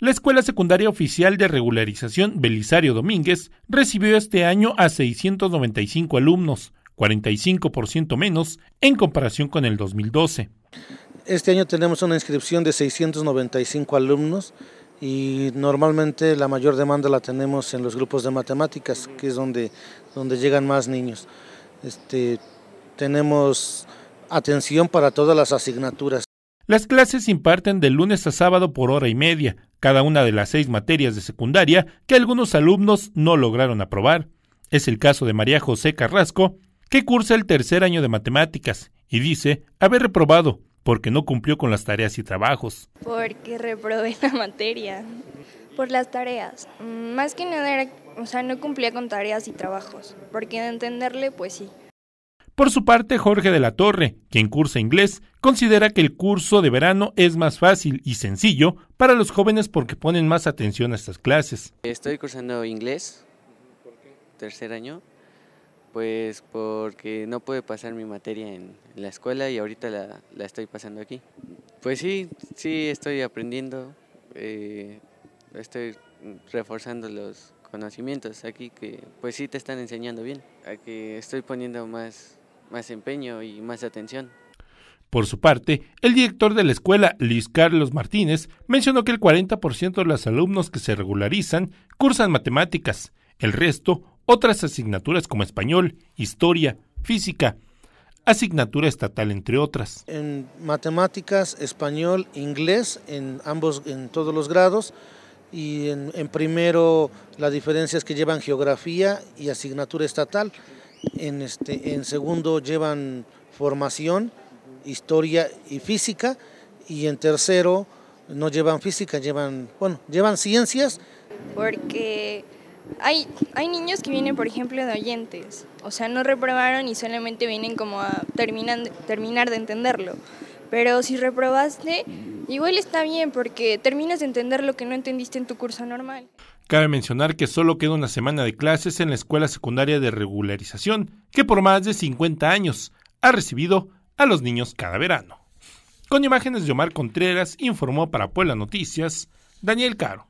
La Escuela Secundaria Oficial de Regularización Belisario Domínguez recibió este año a 695 alumnos, 45% menos en comparación con el 2012. Este año tenemos una inscripción de 695 alumnos y normalmente la mayor demanda la tenemos en los grupos de matemáticas, que es donde, donde llegan más niños. Este, tenemos atención para todas las asignaturas. Las clases se imparten de lunes a sábado por hora y media, cada una de las seis materias de secundaria que algunos alumnos no lograron aprobar. Es el caso de María José Carrasco, que cursa el tercer año de matemáticas y dice haber reprobado porque no cumplió con las tareas y trabajos. Porque reprobé la materia por las tareas. Mm, más que nada, era, o sea, no cumplía con tareas y trabajos, porque de entenderle, pues sí. Por su parte, Jorge de la Torre, quien cursa inglés, considera que el curso de verano es más fácil y sencillo para los jóvenes porque ponen más atención a estas clases. Estoy cursando inglés, ¿Por qué? tercer año, pues porque no pude pasar mi materia en la escuela y ahorita la, la estoy pasando aquí. Pues sí, sí, estoy aprendiendo, eh, estoy reforzando los conocimientos aquí que pues sí te están enseñando bien, a estoy poniendo más más empeño y más atención. Por su parte, el director de la escuela, Luis Carlos Martínez, mencionó que el 40% de los alumnos que se regularizan cursan matemáticas, el resto otras asignaturas como español, historia, física, asignatura estatal entre otras. En matemáticas, español, inglés, en ambos, en todos los grados, y en, en primero las diferencias que llevan geografía y asignatura estatal. En, este, en segundo llevan formación, historia y física. Y en tercero no llevan física, llevan, bueno, llevan ciencias. Porque hay, niños que vienen, por ejemplo, de oyentes. O sea, no reprobaron y solamente vienen como a terminar de entenderlo. Pero si reprobaste, igual está bien porque terminas de entender lo que no entendiste en tu curso normal. Cabe mencionar que solo queda una semana de clases en la Escuela Secundaria de Regularización, que por más de 50 años ha recibido a los niños cada verano. Con imágenes de Omar Contreras, informó para Puebla Noticias Daniel Caro.